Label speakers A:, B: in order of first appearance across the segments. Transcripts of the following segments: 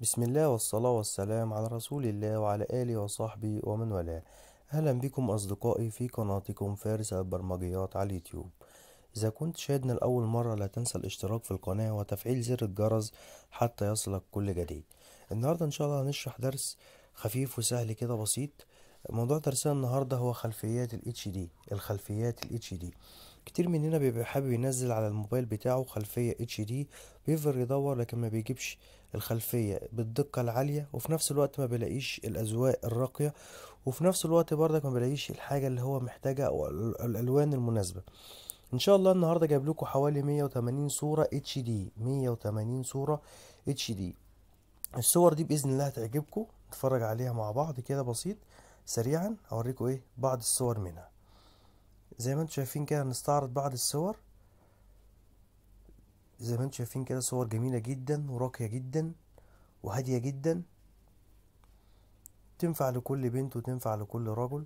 A: بسم الله والصلاة والسلام على رسول الله وعلى آله وصحبه ومن والاه أهلا بكم أصدقائي في قناتكم فارس البرمجيات على اليوتيوب إذا كنت شاهدنا لأول مرة لا تنسى الاشتراك في القناة وتفعيل زر الجرس حتى يصلك كل جديد النهاردة إن شاء الله هنشرح درس خفيف وسهل كده بسيط موضوع درسنا النهاردة هو خلفيات ال HD الخلفيات ال HD كتير مننا بيبقى حابب ينزل على الموبايل بتاعه خلفية HD بيفضل يدور لكن ما بيجيبش الخلفية بالدقة العالية وفي نفس الوقت ما بيلاقيش الأزواق الراقية وفي نفس الوقت برضك ما بيلاقيش الحاجة اللي هو محتاجها أو الألوان المناسبة ان شاء الله النهارده جايب لكم حوالي 180 صوره اتش دي 180 صوره اتش دي الصور دي باذن الله هتعجبكم نتفرج عليها مع بعض كده بسيط سريعا اوريكم ايه بعض الصور منها زي ما انتم شايفين كده هنستعرض بعض الصور زي ما انتم شايفين كده صور جميله جدا وراقيه جدا وهاديه جدا تنفع لكل بنت وتنفع لكل رجل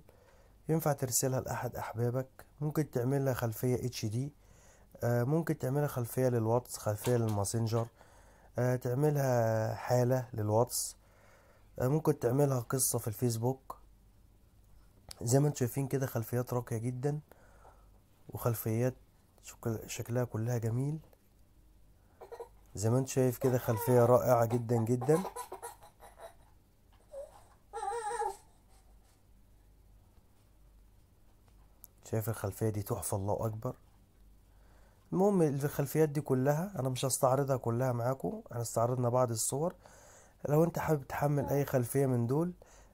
A: ينفع ترسلها لاحد احبابك ممكن تعملها خلفيه اتش آه، دي ممكن تعملها خلفيه للواتس خلفيه للماسنجر آه، تعملها حاله للواتس آه، ممكن تعملها قصه في الفيسبوك زي ما انتم شايفين كده خلفيات راقية جدا وخلفيات شكلها كلها جميل زي ما انت شايف كده خلفية رائعة جدا جدا شايف الخلفية دي تحفة الله أكبر المهم الخلفيات دي كلها أنا مش هستعرضها كلها معاكم احنا استعرضنا بعض الصور لو انت حابب تحمل أي خلفية من دول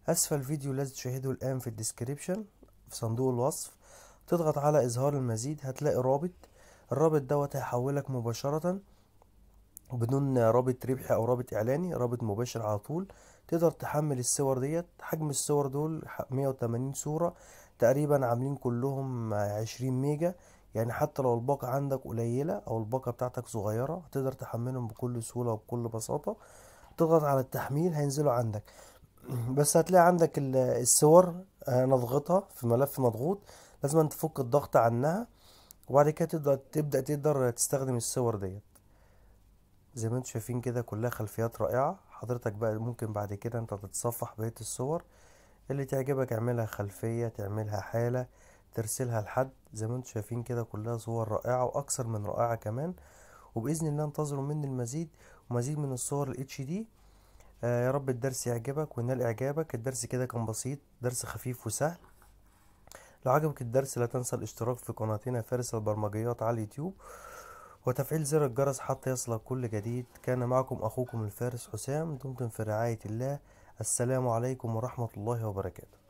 A: أسفل الفيديو الذي تشاهده الآن في الديسكريبشن في صندوق الوصف تضغط على إظهار المزيد هتلاقي رابط الرابط دوت هيحولك مباشرة بدون رابط ربحي أو رابط إعلاني رابط مباشر على طول تقدر تحمل الصور ديت حجم الصور دول 180 صورة تقريبا عاملين كلهم 20 ميجا يعني حتى لو الباقة عندك قليلة أو الباقة بتاعتك صغيرة تقدر تحملهم بكل سهولة وبكل بساطة تضغط على التحميل هينزلوا عندك بس هتلاقي عندك الصور انا آه، ضغطها في ملف مضغوط لازم تفك الضغط عنها وبعد كده تبدأ, تبدا تقدر تستخدم الصور ديت زي ما انتم شايفين كده كلها خلفيات رائعه حضرتك بقى ممكن بعد كده انت تتصفح بقيه الصور اللي تعجبك اعملها خلفيه تعملها حاله ترسلها لحد زي ما انتم شايفين كده كلها صور رائعه واكثر من رائعه كمان وباذن الله انتظروا مني المزيد ومزيد من الصور الاتش دي آه، يا رب الدرس يعجبك وينال اعجابك الدرس كده كان بسيط درس خفيف وسهل لو عجبك الدرس لا تنسى الاشتراك في قناتنا فارس البرمجيات على اليوتيوب وتفعيل زر الجرس حتى يصلك كل جديد كان معكم اخوكم الفارس حسام دمتم في رعايه الله السلام عليكم ورحمه الله وبركاته